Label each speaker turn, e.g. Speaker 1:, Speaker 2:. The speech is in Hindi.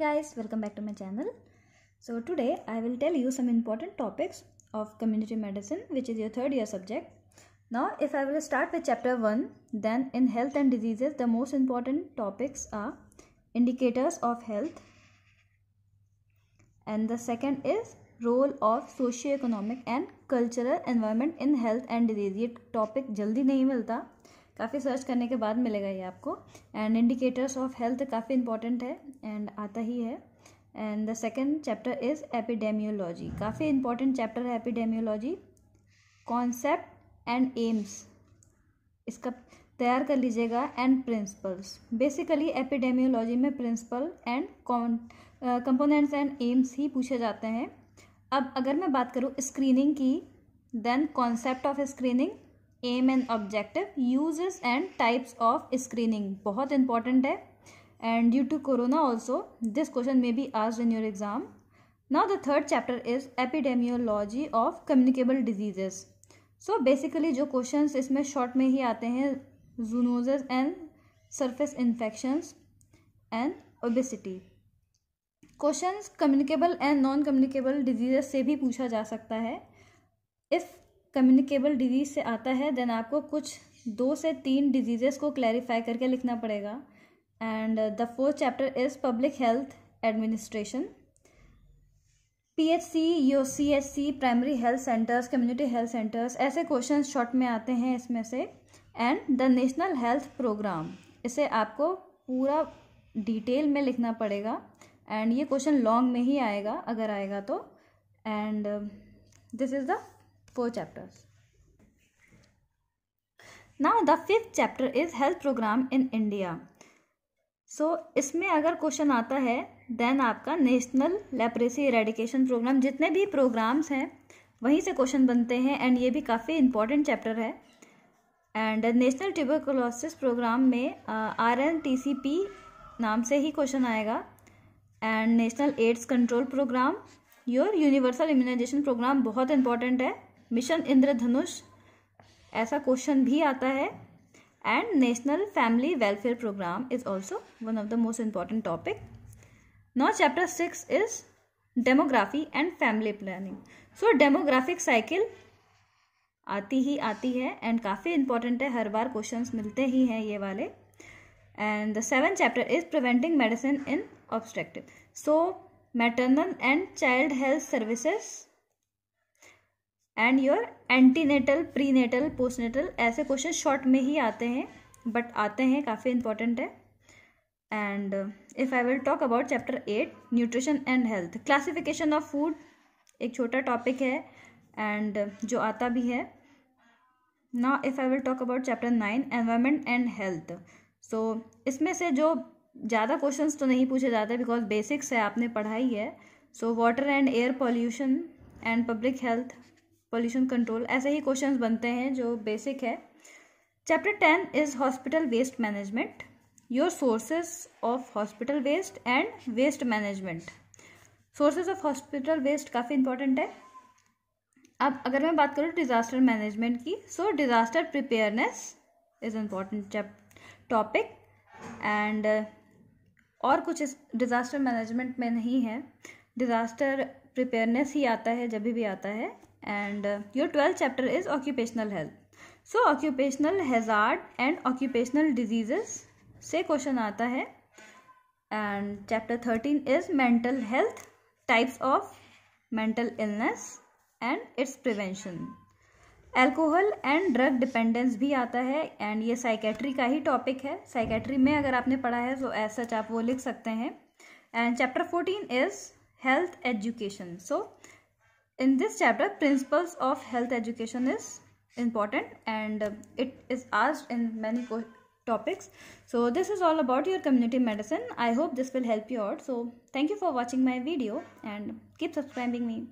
Speaker 1: guys welcome back to my channel so today I will tell you some important topics of community medicine which is your third year subject now if I will start with chapter 1 then in health and diseases the most important topics are indicators of health and the second is role of socio-economic and cultural environment in health and disease ये topic जल्दी नहीं मिलता काफ़ी सर्च करने के बाद मिलेगा ये आपको एंड इंडिकेटर्स ऑफ हेल्थ काफ़ी इंपॉर्टेंट है एंड आता ही है and the second chapter is epidemiology काफ़ी इंपॉर्टेंट चैप्टर है एपिडेमियोलॉजी कॉन्सेप्ट एंड एम्स इसका तैयार कर लीजिएगा एंड प्रिंसिपल्स बेसिकली एपिडेमियोलॉजी में principle and components and aims ही पूछे जाते हैं अब अगर मैं बात करूँ स्क्रीनिंग की then concept of screening aim and objective uses and types of screening बहुत इंपॉर्टेंट है and due to corona also this question may be आज in your exam now the third chapter is epidemiology of communicable diseases so basically जो क्वेश्चन इसमें शॉर्ट में ही आते हैं zoonoses and surface infections and obesity question communicable and non communicable diseases से भी पूछा जा सकता है इफ़ कम्युनिकेबल डिजीज़ से आता है देन आपको कुछ दो से तीन डिजीज़ को क्लैरिफाई करके लिखना पड़ेगा and the fourth chapter is public health administration P H C C U H C primary health centres community health centres ऐसे क्वेश्चन शॉर्ट में आते हैं इसमें से and the national health programme इसे आपको पूरा डिटेल में लिखना पड़ेगा एंड ये क्वेश्चन लॉन्ग में ही आएगा अगर आएगा तो and this is the four chapters. Now the fifth chapter is health programme in India so इसमें अगर क्वेश्चन आता है देन आपका नेशनल लेप्रेसी इरेडिकेशन प्रोग्राम जितने भी प्रोग्राम्स हैं वहीं से क्वेश्चन बनते हैं एंड ये भी काफ़ी इंपॉर्टेंट चैप्टर है एंड नेशनल ट्यूबरकुलोसिस प्रोग्राम में R N T C P नाम से ही क्वेश्चन आएगा and national AIDS control programme your universal immunization programme बहुत इंपॉर्टेंट है मिशन इंद्रधनुष ऐसा क्वेश्चन भी आता है and national family welfare programme is also one of the most important topic now chapter six is demography and family planning so demographic cycle आती ही आती है एंड काफ़ी इंपॉर्टेंट है हर बार क्वेश्चन मिलते ही हैं ये वाले and the seven chapter is preventing medicine in obstructive so maternal and child health services and your antenatal prenatal postnatal ऐसे क्वेश्चन शॉर्ट में ही आते हैं बट आते हैं काफ़ी इंपॉर्टेंट है and if I will talk about chapter eight nutrition and health classification of food एक छोटा टॉपिक है एंड uh, जो आता भी है ना if I will talk about chapter nine environment and health so इसमें से जो ज़्यादा क्वेश्चंस तो नहीं पूछे जाते बिकॉज बेसिक्स है आपने पढ़ाई है so water and air pollution and public health pollution control ऐसे ही क्वेश्चन बनते हैं जो बेसिक है chapter ten is hospital waste management your sources of hospital waste and waste management sources of hospital waste काफ़ी इंपॉर्टेंट है अब अगर मैं बात करूँ डिज़ास्टर मैनेजमेंट की so disaster preparedness is important topic and और कुछ इस डिज़ास्टर मैनेजमेंट में नहीं है डिज़ास्टर प्रिपेयरनेस ही आता है जब भी आता है and your twelfth chapter is is health so occupational hazard and occupational diseases से क्वेश्चन आता है and chapter thirteen is mental health types of mental illness and its prevention alcohol and drug dependence भी आता है एंड ये साइकेट्री का ही टॉपिक है साइकेट्री में अगर आपने पढ़ा है तो एज सच आप वो लिख सकते हैं and chapter fourteen is health education so in this chapter principles of health education is important and uh, it is asked in many topics so this is all about your community medicine i hope this will help you out so thank you for watching my video and keep subscribing me